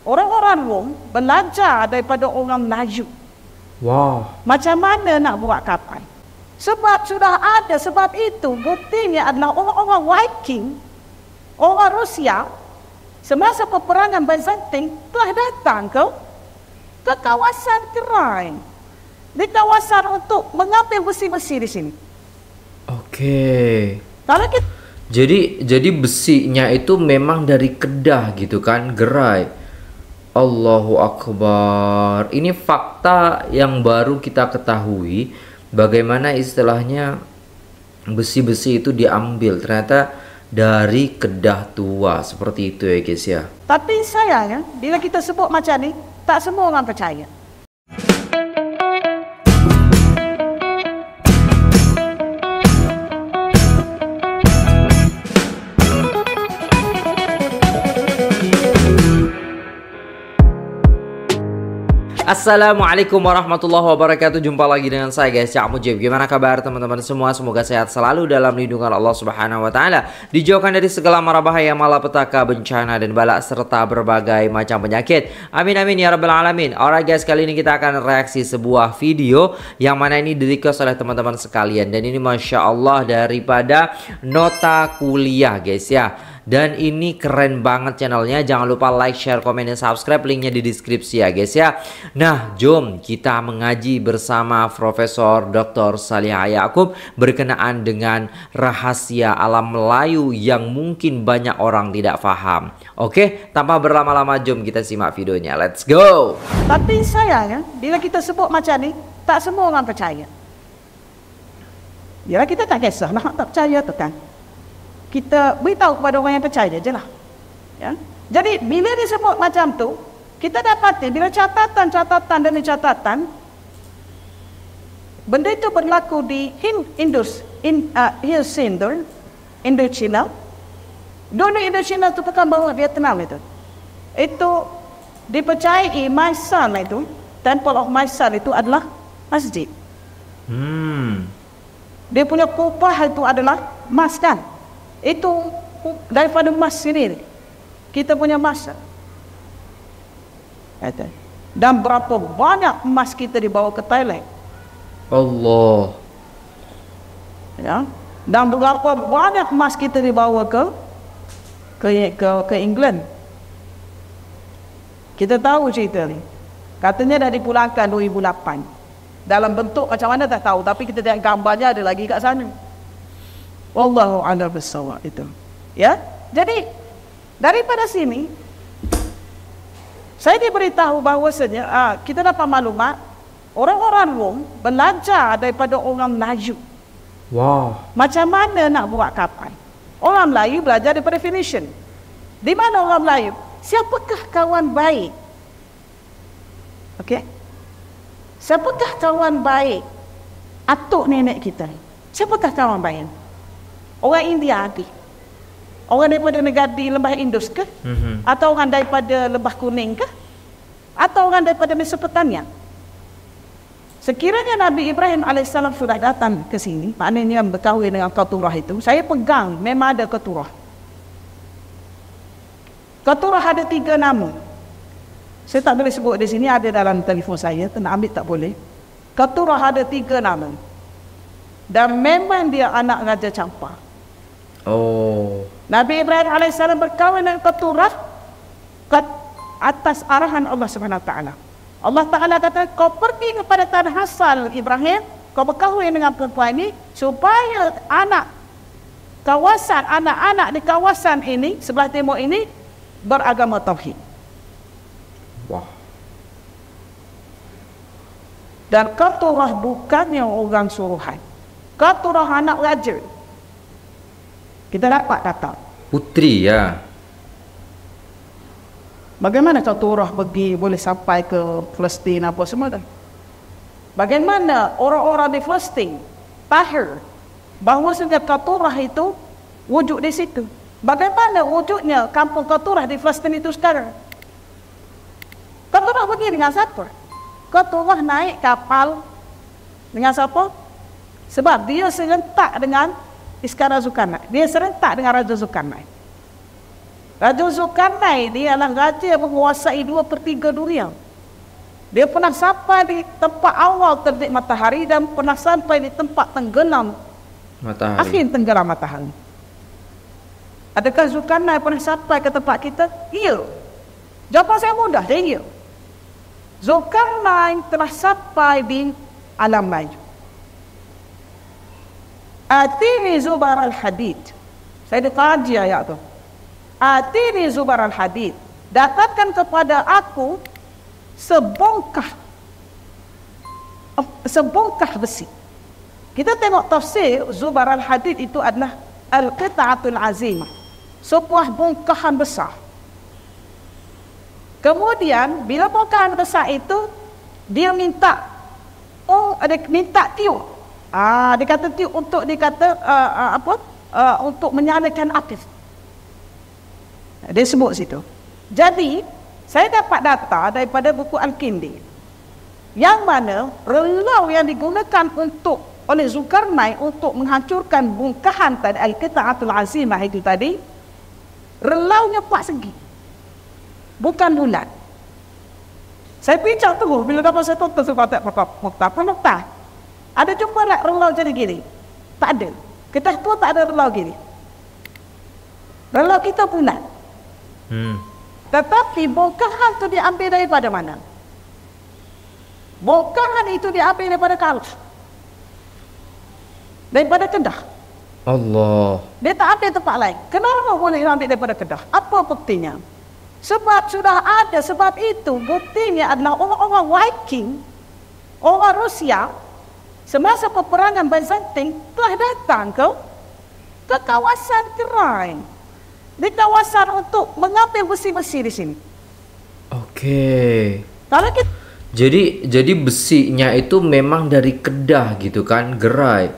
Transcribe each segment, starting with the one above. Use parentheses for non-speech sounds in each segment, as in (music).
Orang-orang Rom belajar daripada orang Melayu. Wow. Macam mana nak buat kapal? Sebab sudah ada, sebab itu buktinya adalah orang-orang Viking, orang Rusia, semasa peperangan Byzantine telah datang ke ke kawasan Kerain. Di kawasan untuk mengambil besi-besi di sini. Okey. Kalau kita... Jadi jadi besinya itu memang dari Kedah gitu kan, gerai. Allahu Akbar. Ini fakta yang baru kita ketahui bagaimana istilahnya besi-besi itu diambil. Ternyata dari Kedah Tua seperti itu ya guys ya. Tapi sayangnya bila kita sebut macam ni tak semua orang percaya. Assalamualaikum warahmatullahi wabarakatuh Jumpa lagi dengan saya guys Cak Mujib Gimana kabar teman-teman semua Semoga sehat selalu dalam lindungan Allah subhanahu wa ta'ala Dijauhkan dari segala mara bahaya Malapetaka, bencana dan balak Serta berbagai macam penyakit Amin amin ya rabbal alamin Alright guys kali ini kita akan reaksi sebuah video Yang mana ini di oleh teman-teman sekalian Dan ini Masya Allah daripada Nota kuliah guys ya dan ini keren banget channelnya. Jangan lupa like, share, komen, dan subscribe. Linknya di deskripsi ya guys ya. Nah jom kita mengaji bersama Profesor Dr. Salih Ayakub berkenaan dengan rahasia alam Melayu yang mungkin banyak orang tidak paham. Oke, tanpa berlama-lama jom kita simak videonya. Let's go. Tapi sayangnya bila kita sebut macam ini, tak semua orang percaya. Ya kita tak kisah nak tak percaya tu kita beritahu kepada orang yang percaya je lah. Ya? Jadi bila disebut macam tu, kita dapati bila catatan-catatan dan catatan, benda itu berlaku di Hin Indus, in, uh, Hill Sindur, Indochina. Dunia Indochina itu bukan bahawa Vietnam itu. Itu dipercayai Maisan itu, Temple of Maisan itu adalah masjid. Hmm. Dia punya kupah itu adalah masjid. Itu daripada emas sendiri. Kita punya masa. Kata. Dan berapa banyak emas kita dibawa ke Thailand. Allah. Ya. Dan berapa banyak emas kita dibawa ke ke ke, ke England. Kita tahu cerita ni. Katanya dah dipulangkan 2008. Dalam bentuk macam mana tak tahu. Tapi kita tengok gambarnya ada lagi kat sana. Wallahu ala bisawa itu. Ya. Jadi daripada sini saya diberitahu bahawasanya uh, kita dapat maklumat orang-orang Rom belajar daripada orang Melayu. Wow. Macam mana nak buat kapal? Orang Melayu belajar daripada Phoenician. Di mana orang Melayu? Siapakah kawan baik? Okey. Siapakah kawan baik? Atuk nenek kita. Siapakah kawan baik? Orang India ada. Orang daripada negara di Lembah Indus ke? Mm-hmm. Atau orang daripada Lembah Kuning ke? Atau orang daripada Mesopotamia? Sekiranya Nabi Ibrahim AS sudah datang ke sini, maknanya yang berkahwin dengan keturah itu, saya pegang memang ada keturah. Keturah ada tiga nama. Saya tak boleh sebut di sini, ada dalam telefon saya, kena ambil tak boleh. Keturah ada tiga nama. Dan memang dia anak Raja Campak. Oh. Nabi Ibrahim AS berkawin dengan keturah kat atas arahan Allah Subhanahu taala. Allah Taala kata, "Kau pergi kepada tanah asal Ibrahim, kau berkahwin dengan perempuan ini supaya anak kawasan anak-anak di kawasan ini sebelah timur ini beragama tauhid." Wah. Dan keturah bukannya orang suruhan. Keturah anak raja. Kita dapat data. Puteri ya. Bagaimana satu orang pergi boleh sampai ke Palestin apa semua tu? Bagaimana orang-orang di Palestin tahu bahawa setiap katurah itu wujud di situ? Bagaimana wujudnya kampung katurah di Palestin itu sekarang? Katurah pergi dengan siapa? Katurah naik kapal dengan siapa? Sebab dia serentak dengan Iskandar Zulkarnain. Dia serentak dengan Raja Zulkarnain. Raja Zulkarnain ni adalah raja yang menguasai dua per tiga dunia. Dia pernah sampai di tempat awal terbit matahari dan pernah sampai di tempat tenggelam. Matahari. Akhir tenggelam matahari. Adakah Zulkarnain pernah sampai ke tempat kita? Ya. Jawapan saya mudah, Dia ya. Zulkarnain telah sampai di alam maju. Atini zubar al-hadid. Saya ditaji ayat itu. Atini zubar al-hadid. Datangkan kepada aku sebongkah sebongkah besi. Kita tengok tafsir zubar al-hadid itu adalah al-qita'atul azim, Sebuah bongkahan besar. Kemudian bila bongkahan besar itu dia minta oh ada minta tiup Ah, dia kata tu untuk dia kata uh, uh, apa? Uh, untuk menyalakan api. Dia sebut situ. Jadi, saya dapat data daripada buku Al-Kindi. Yang mana relau yang digunakan untuk oleh Zulkarnain untuk menghancurkan bungkahan tadi Al-Qita'atul Azimah itu tadi relau nya puas segi bukan bulan saya pincang terus bila dapat saya tonton sebab tak apa-apa muktah ada jumpa tak relau jadi gini? Tak ada. Kita tua tak ada relau gini. Relau kita punat. Hmm. Tetapi bongkahan itu diambil daripada mana? Bongkahan itu diambil daripada kalus. Daripada kedah. Allah. Dia tak ambil tempat lain. Kenapa boleh ambil daripada kedah? Apa buktinya? Sebab sudah ada sebab itu buktinya adalah orang-orang Viking, orang Rusia, Semasa peperangan Bizantium telah datang ke ke kawasan Kerai Di kawasan untuk mengambil besi-besi di sini. Oke. Kalau kita jadi jadi besinya itu memang dari Kedah gitu kan, gerai.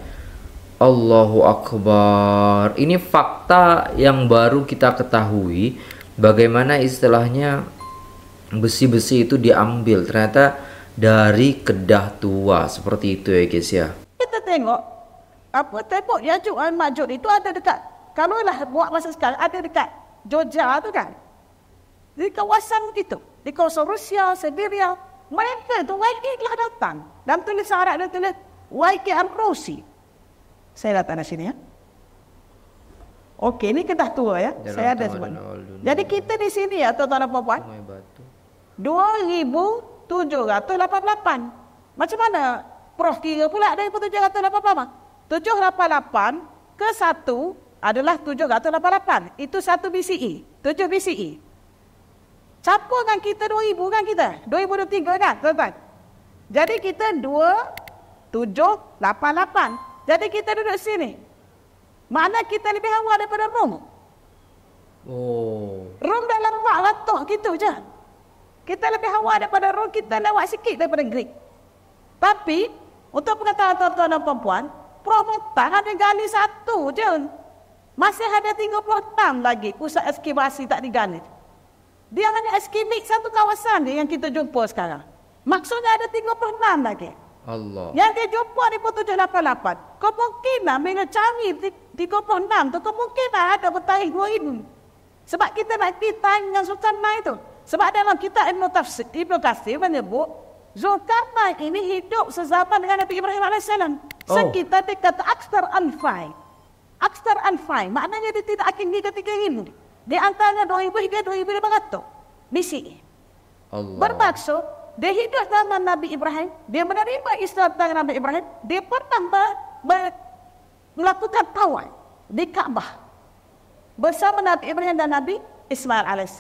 Allahu akbar. Ini fakta yang baru kita ketahui bagaimana istilahnya besi-besi itu diambil. Ternyata dari Kedah tua seperti itu ya guys ya. Kita tengok apa tempoh Yajuk dan eh, Majuk itu ada dekat kalau lah buat masa sekarang ada dekat Georgia tu kan. Di kawasan itu, di kawasan Rusia, Siberia, mereka tu YK telah datang. Dalam tulis Arab dia tulis YK Ambrosi. Saya datang di sini ya. Okey, ini kedah tua ya. Dalam saya ada sebut. Jadi kita di sini ya, tuan-tuan dan puan-puan. 788. Macam mana Prof kira pula daripada 788? 788 ke 1 adalah 788. Itu 1 BCE. 7 BCE. Siapa dengan kita 2000 kan kita? 2023 kan tuan-tuan? Jadi kita 2788. Jadi kita duduk sini. Mana kita lebih awal daripada Rom? Oh. Rom dalam mak latok gitu je. Kita lebih hawa daripada roh kita lewat sikit daripada Greek. Tapi untuk pengetahuan tuan-tuan dan puan-puan, Prof Mokhtar hanya gali satu je. Masih ada tinggal 36 lagi pusat eskimasi tak digali. Dia hanya eskimik satu kawasan dia yang kita jumpa sekarang. Maksudnya ada tinggal 36 lagi. Allah. Yang dia jumpa di pukul 788. Kau mungkin lah bila cari 36 tu, kau mungkin lah ada bertarik 2,000. Sebab kita nak pergi yang sultan naik tu. Sebab dalam kitab Ibn, Tafsir, Ibn Kathir menyebut Zulkarnain ini hidup sezaman dengan Nabi Ibrahim AS. Oh. Sekitar dekat Akhtar Anfai. Akhtar Anfai. Maknanya dia tidak akan di ketika ini. Di antaranya 2000 hingga 2500. Misi. Bermaksud, dia hidup zaman Nabi Ibrahim. Dia menerima Islam dengan Nabi Ibrahim. Dia pernah melakukan tawai di Kaabah. Bersama Nabi Ibrahim dan Nabi Ismail AS.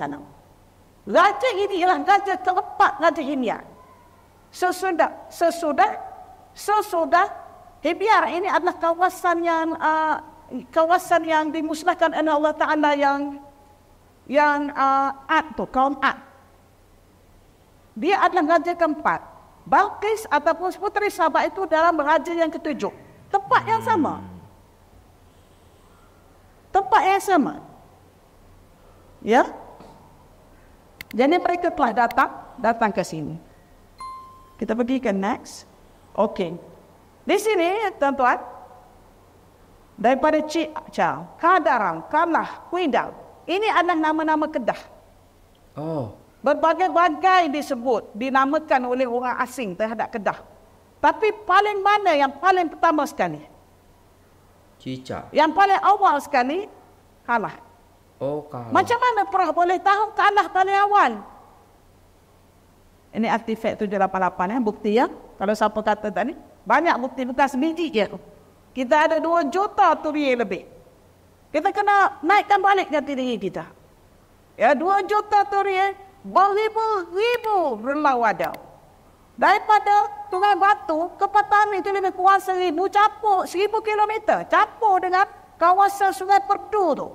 Raja ini ialah raja terlepas raja Himyar. Sesudah, sesudah, sesudah Himyar ini adalah kawasan yang uh, kawasan yang dimusnahkan oleh Allah Taala yang yang uh, Ad tu, kaum Ad. Dia adalah raja keempat. Balkis ataupun puteri Sabah itu dalam raja yang ketujuh. Tempat yang sama. Hmm. Tempat yang sama. Ya? Yeah? Jadi mereka telah datang datang ke sini. Kita pergi ke next. Okay. Di sini, tuan-tuan, daripada Cik Chal, Kadaram, Kamlah, Kuidal, ini adalah nama-nama Kedah. Oh. Berbagai-bagai disebut, dinamakan oleh orang asing terhadap Kedah. Tapi paling mana yang paling pertama sekali? Cicak. Yang paling awal sekali, Kamlah. Oh, kalah. Macam mana perah boleh tahu kalah paling awal? Ini artifak 788 ya, eh? bukti ya. Kalau siapa kata tak ni, banyak bukti bekas biji. je. Kita ada 2 juta turi lebih. Kita kena naikkan balik jati diri kita. Ya, 2 juta turi eh? beribu-ribu relau ada. Daripada Tungai Batu ke Petani itu lebih kurang seribu, capuk seribu kilometer. Capuk dengan kawasan Sungai Perdu tu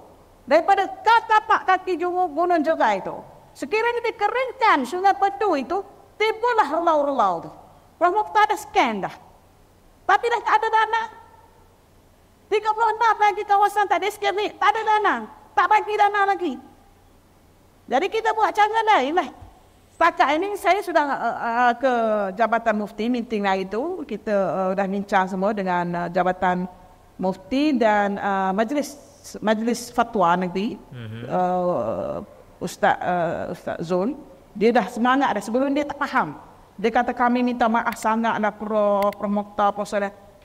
daripada tapak kaki gunung juga itu. Sekiranya dikeringkan sungai petu itu, timbullah relau-relau itu. Orang Mokta ada scan dah. Tapi dah tak ada dana. 36 lagi kawasan tadi sekian ni, tak ada dana. Tak bagi dana lagi. Jadi kita buat cara lain lah. Setakat ini saya sudah uh, uh, ke Jabatan Mufti, meeting lah itu. Kita uh, dah bincang semua dengan uh, Jabatan Mufti dan uh, Majlis majlis fatwa negeri mhm. uh, ustaz uh, ustaz Zul dia dah semangat dah sebelum dia tak faham dia kata kami minta maaf sangat nak lah, pro promokta apa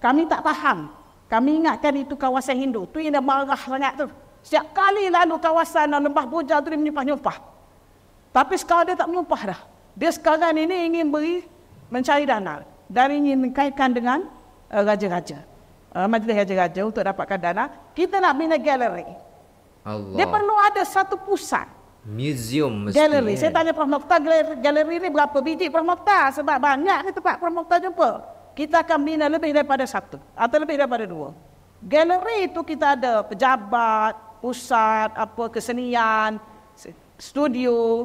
kami tak faham kami ingatkan itu kawasan Hindu tu yang dah marah sangat tu setiap kali lalu kawasan lembah buja tu dia menyumpah-nyumpah tapi sekarang dia tak menyumpah dah dia sekarang ini ingin beri mencari dana dan ingin mengkaitkan dengan uh, raja-raja uh, eh, majlis raja-raja untuk dapatkan dana, kita nak bina galeri. Allah. Dia perlu ada satu pusat. Museum mesti. Galeri. Eh. Saya kan? tanya Prof. Mokhtar, galeri, galeri ni berapa biji Prof. Mokhtar? Sebab banyak ni tempat Prof. Mokhtar jumpa. Kita akan bina lebih daripada satu atau lebih daripada dua. Galeri itu kita ada pejabat, pusat, apa kesenian, studio,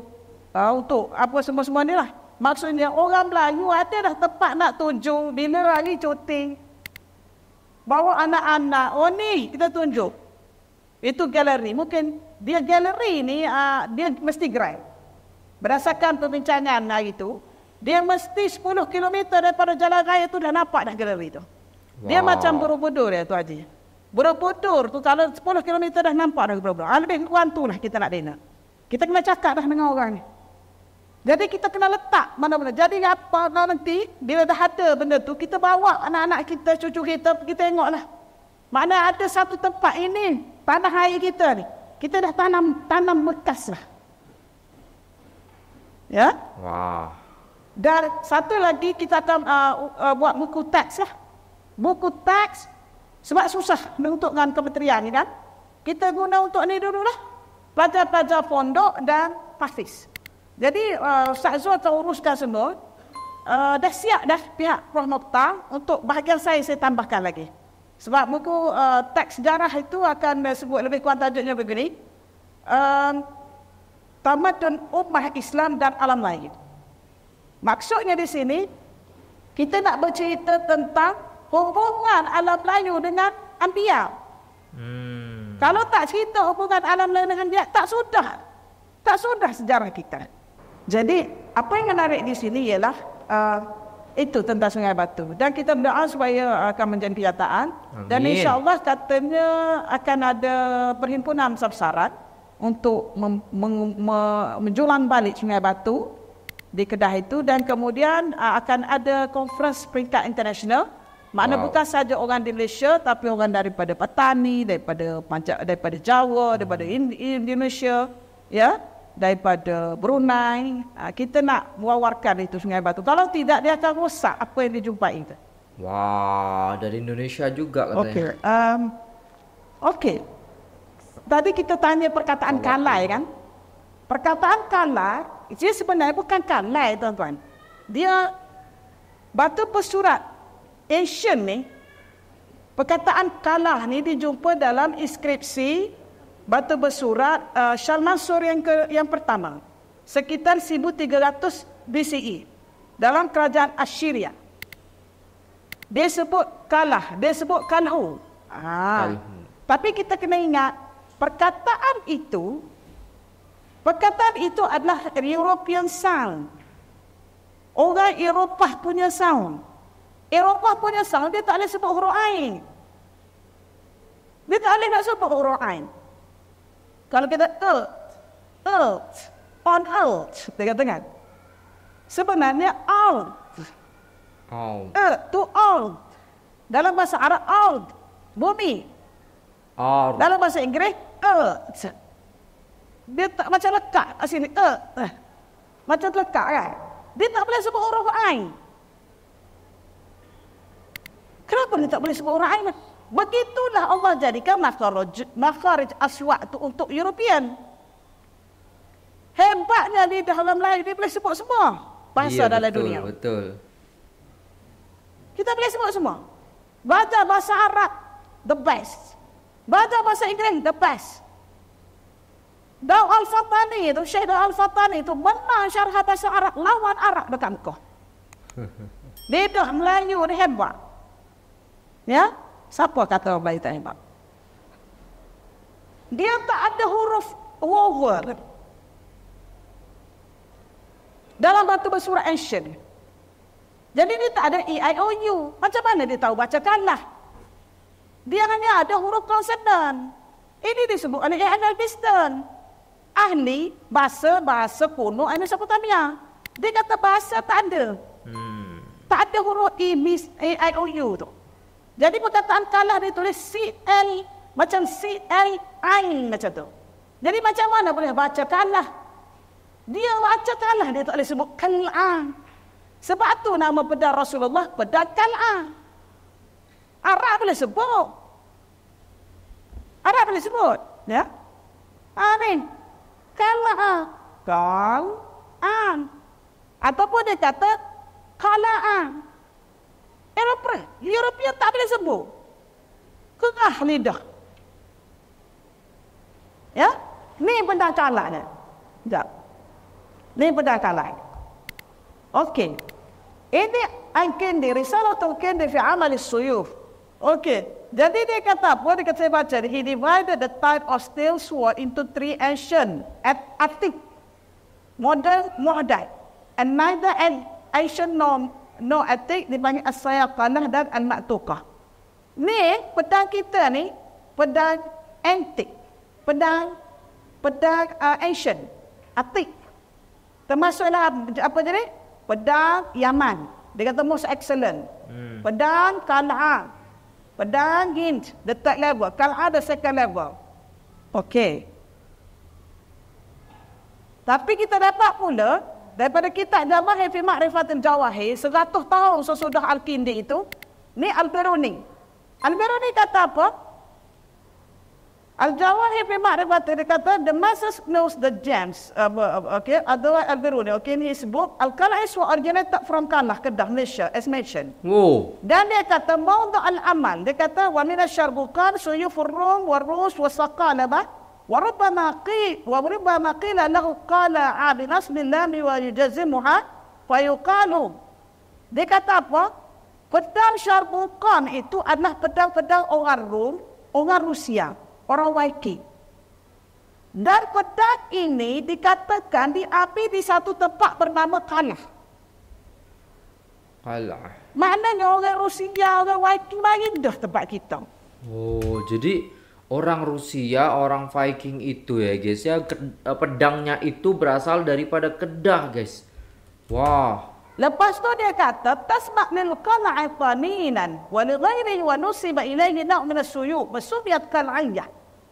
uh, untuk apa semua-semua ni lah. Maksudnya orang Melayu ada dah tempat nak tuju, bila lagi cuti bawa anak-anak. Oh ni kita tunjuk. Itu galeri. Mungkin dia galeri ni uh, dia mesti gerai. Berdasarkan perbincangan hari itu, dia mesti 10 km daripada jalan raya tu dah nampak dah galeri tu. Dia wow. macam Borobudur ya Tuan Haji. Borobudur tu kalau 10 km dah nampak dah buru Ah, lebih kurang tu lah kita nak dina. Kita kena cakap dah dengan orang ni. Jadi kita kena letak mana-mana. Jadi apa lah nanti bila dah ada benda tu, kita bawa anak-anak kita, cucu kita pergi tengoklah. Mana ada satu tempat ini, tanah air kita ni. Kita dah tanam tanam bekas lah. Ya? Wah. Dan satu lagi kita akan uh, uh, buat buku teks lah. Buku teks sebab susah untuk dengan kementerian ni kan. Kita guna untuk ni dulu lah. Pelajar-pelajar pondok dan pasis. Jadi uh, Ustaz Zul telah uruskan semua. Uh, dah siap dah pihak Prof. Nokta untuk bahagian saya, saya tambahkan lagi. Sebab buku uh, teks sejarah itu akan sebut lebih kurang tajuknya begini. Um, uh, tamadun Umat Islam dan Alam Lain. Maksudnya di sini, kita nak bercerita tentang hubungan alam Melayu dengan Ambiya. Hmm. Kalau tak cerita hubungan alam Melayu dengan Ambiya, tak sudah. Tak sudah sejarah kita. Hmm. Jadi apa yang menarik di sini ialah uh, itu tentang Sungai Batu dan kita berdoa supaya uh, akan menjadi kenyataan dan insya-Allah katanya akan ada perhimpunan sasaran untuk menjulang balik Sungai Batu di Kedah itu dan kemudian uh, akan ada conference peringkat international mana wow. bukan saja orang di Malaysia tapi orang daripada petani daripada daripada Jawa daripada hmm. Indonesia ya daripada Brunei, ah, kita nak wawarkan itu Sungai Batu. Kalau tidak, dia akan rosak apa yang dijumpai itu. Wah, dari Indonesia juga katanya. Okey. Um, okay. Tadi kita tanya perkataan Allah. kalai kan? Perkataan kalai, dia sebenarnya bukan kalai tuan-tuan. Dia batu pesurat ancient ni, perkataan kalah ni dijumpa dalam inskripsi batu bersurat uh, Shalmansur yang ke, yang pertama sekitar 1300 BCE dalam kerajaan Assyria. Dia sebut kalah, dia sebut kanhu. Ah. Tapi kita kena ingat perkataan itu perkataan itu adalah European sound. Orang Eropah punya sound. Eropah punya sound dia tak boleh sebut huruf ain. Dia tak boleh nak sebut huruf ain. Kalau kita earth, earth, on earth, dia kata kan? Sebenarnya old. Old. Earth to old. Dalam bahasa Arab old, bumi. Old. Dalam bahasa Inggeris earth. Dia tak macam lekat kat sini, earth. Macam lekat kan? Dia tak boleh sebut orang ain. Kenapa dia tak boleh sebut orang ain? Begitulah Allah jadikan makharaj, makharaj aswak tu untuk European. Hebatnya di dalam lain dia boleh sebut semua bahasa ya, dalam dunia. Betul. Kita boleh sebut semua. Baca bahasa Arab the best. Baca bahasa Inggeris the best. Dau Al-Fatani tu, Syekh Dau Al-Fatani tu menang syarah bahasa Arab lawan Arab dekat Mekah. (laughs) Dia dah Melayu, dia hebat. Ya? Yeah? Siapa kata orang bayi tak hebat? Dia tak ada huruf wawar. Dalam batu bersurat ancient. Jadi dia tak ada E-I-O-U. Macam mana dia tahu baca kanah? Dia hanya ada huruf konsonan. Ini disebut oleh Ian Alviston. Ahni bahasa-bahasa kuno Mesopotamia. Dia kata bahasa tak ada. Hmm. Tak ada huruf E-I-O-U tu. Jadi perkataan kalah dia tulis C-L macam C-L-I macam tu. Jadi macam mana boleh baca kalah? Dia baca kalah dia tak boleh sebut kal'ah. Sebab tu nama pedang Rasulullah pedang kal'ah. Arab boleh sebut. Arab boleh sebut. Ya. Amin. Kalah. Kal'ah. Ataupun dia kata kal'ah. Eropah, European tak boleh sembuh. Kerah dah, Ya? Ni benda calak ni. Sekejap. Ni benda calak. Okey. Ini angkin di risalah tulkin di fi amal suyuf. Okey. Jadi dia kata, apa dia kata saya baca, he divided the type of steel sword into three ancient, at antique, modern, modern, and neither an ancient nor no atik dipanggil asaya panah dan anak tukah. Ni pedang kita ni pedang antik. Pedang pedang uh, ancient. Atik. Termasuklah apa jadi? Pedang Yaman. Dia kata most excellent. Hmm. Pedang Kala'a. Pedang Gint. The third level. Kala'a the second level. Okay. Tapi kita dapat pula daripada kitab Jamah fi Ma'rifatil Jawahir 100 tahun sesudah Al-Kindi itu ni Al-Biruni. Al-Biruni kata apa? Al-Jawahir fi Ma'rifatil dia kata the masses knows the gems uh, uh okay adalah Al-Biruni okay in his book Al-Kalais wa Arjanata from Kanah Kedah Malaysia as mentioned. Oh. Dan dia kata mau al-aman dia kata wa min asyarbukan suyufurrum warus wasaqana ba' وربما قيل وربما قيل له قال بنصب اللام ويجزمها فيقال dikata apa pedang Sharbukan itu adalah pedang-pedang orang Rom, orang Rusia, orang Viking. Dan pedang ini dikatakan di api di satu tempat bernama Kalah. Kalah. Maknanya orang Rusia, orang Viking main dah tempat kita. Oh, jadi orang Rusia, orang Viking itu ya guys ya eh, pedangnya itu berasal daripada Kedah guys. Wah. Wow. Lepas tu dia kata tasma' min qal'a taninan wa li ghairi wa nusiba ilayhi na' min as-suyu' masubiyat qal'iyah.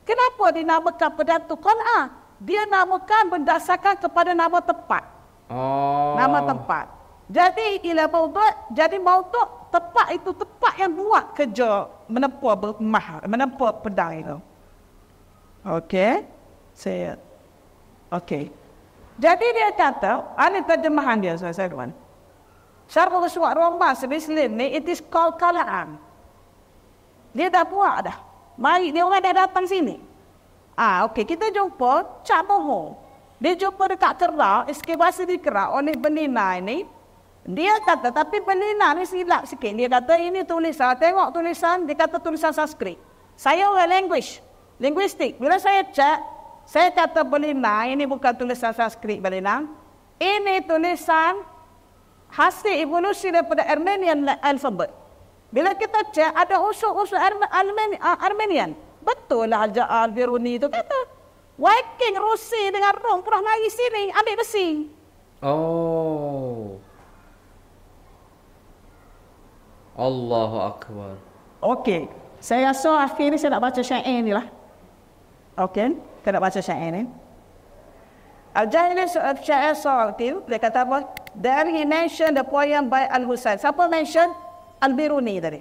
Kenapa dinamakan pedang tu qal'a? Dia namakan berdasarkan kepada nama tempat. Oh. Nama tempat. Jadi ila mautu, jadi mautu tepat itu tepat yang buat kerja menempur bermah menempur pedang itu okey saya okey jadi dia kata ada terjemahan dia saya saya tuan syarat suat ruang bahasa ni it is called kalaan dia dah buat dah Mai dia orang dah datang sini ah okey kita jumpa cak bohong dia jumpa dekat kerah, eskibasi di kerak oleh benina ini, dia kata, tapi penina ni silap sikit. Dia kata, ini tulisan. Tengok tulisan, dia kata tulisan Sanskrit. Saya orang language, linguistik. Bila saya cek, saya kata penina, ini bukan tulisan Sanskrit, penina. Ini tulisan hasil evolusi daripada Armenian alphabet. Bila kita cek, ada usul-usul Arme- Armen- ah, Armenian. Betul lah Haja Al-Biruni itu kata. Viking Rusi dengan Rom pernah lagi sini, ambil besi. Oh. Allahu Akbar. Okey. Saya rasa akhir ni saya nak baca syair ni lah. Okey. Saya nak baca syair ni. Ajar ni eh, syair soal Dia kata apa? Then he mentioned the poem by Al-Husayn. Siapa mention? Al-Biruni tadi.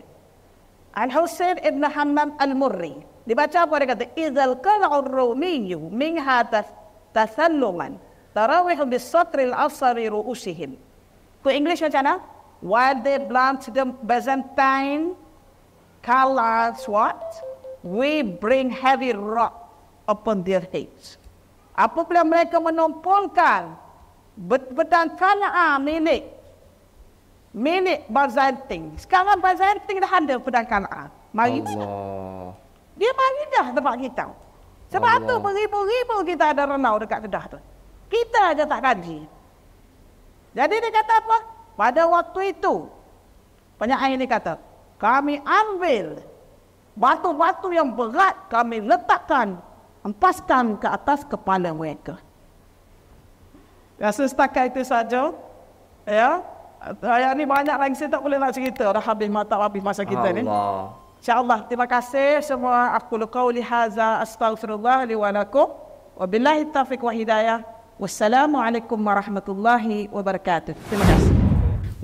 Al-Husayn ibn Hammam Al-Murri. Dibaca apa dia kata? Izzal kal'ur rumiyu minha tathalluman. Tarawih bisatri al-asari ru'usihim. Ku English macam mana? while they blunt the Byzantine colors, what? We bring heavy rock upon their heads. Apabila mereka menumpulkan bedang kanaan ah, ini, milik Byzantine. Sekarang Byzantine dah ada pedang kanaan. Ah. Mari Allah. Dia mari dah tempat kita. Sebab Allah. tu beribu-ribu kita ada renau dekat kedah tu. Kita aja tak kaji. Jadi dia kata apa? Pada waktu itu, penyair ini kata, kami ambil batu-batu yang berat kami letakkan, empaskan ke atas kepala mereka. Rasa setakat itu saja. Ya. Ayah ni banyak lagi saya tak boleh nak cerita. Dah habis mata habis masa kita Allah. ni. InsyaAllah. Terima kasih semua. Aku lukau lihaza astagfirullah liwanakum. Wabilahi taufiq wa hidayah. Wassalamualaikum warahmatullahi wabarakatuh. Terima kasih.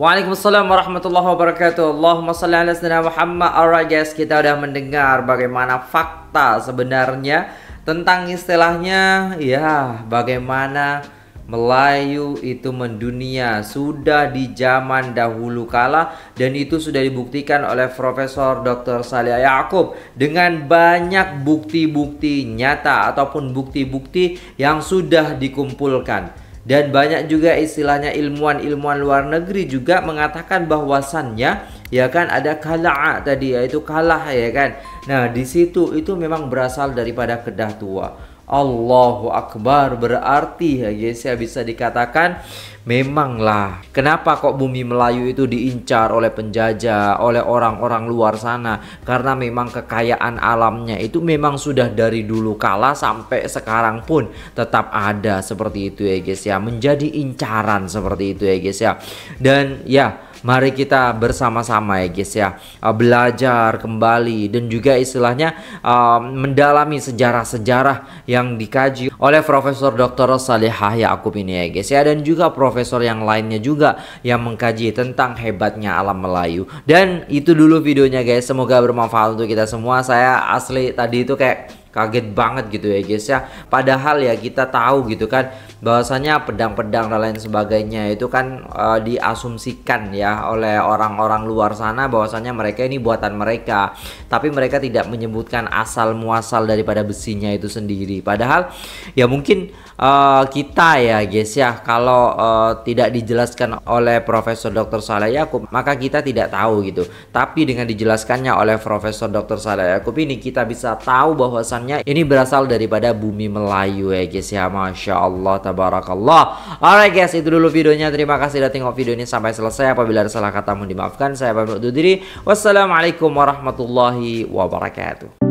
Waalaikumsalam warahmatullahi wabarakatuh. Allahumma salli ala sayyidina Muhammad. Alright guys, kita udah mendengar bagaimana fakta sebenarnya tentang istilahnya ya bagaimana Melayu itu mendunia sudah di zaman dahulu kala dan itu sudah dibuktikan oleh Profesor Dr. Salih Yakub dengan banyak bukti-bukti nyata ataupun bukti-bukti yang sudah dikumpulkan. Dan banyak juga istilahnya ilmuwan-ilmuwan luar negeri juga mengatakan bahwasannya ya kan ada kalah tadi yaitu kalah ya kan. Nah, di situ itu memang berasal daripada kedah tua. Allahu Akbar berarti ya guys ya bisa dikatakan Memanglah, kenapa kok bumi Melayu itu diincar oleh penjajah, oleh orang-orang luar sana? Karena memang kekayaan alamnya itu memang sudah dari dulu kala sampai sekarang pun tetap ada seperti itu ya guys ya. Menjadi incaran seperti itu ya guys ya. Dan ya Mari kita bersama-sama ya guys ya uh, belajar kembali dan juga istilahnya um, mendalami sejarah-sejarah yang dikaji oleh Profesor Dr. Salihah Yaakub ini ya guys ya dan juga profesor yang lainnya juga yang mengkaji tentang hebatnya alam Melayu. Dan itu dulu videonya guys. Semoga bermanfaat untuk kita semua. Saya asli tadi itu kayak kaget banget gitu ya guys ya. Padahal ya kita tahu gitu kan bahwasanya pedang-pedang dan lain sebagainya itu kan e, diasumsikan ya oleh orang-orang luar sana bahwasanya mereka ini buatan mereka tapi mereka tidak menyebutkan asal muasal daripada besinya itu sendiri padahal ya mungkin e, kita ya guys ya kalau e, tidak dijelaskan oleh Profesor Dr. Saleh Yakub maka kita tidak tahu gitu tapi dengan dijelaskannya oleh Profesor Dr. Saleh Yakub ini kita bisa tahu bahwasannya ini berasal daripada bumi Melayu ya guys ya Masya Allah tabarakallah Alright guys itu dulu videonya Terima kasih sudah tengok video ini sampai selesai Apabila ada salah kata mohon dimaafkan Saya pamit undur diri Wassalamualaikum warahmatullahi wabarakatuh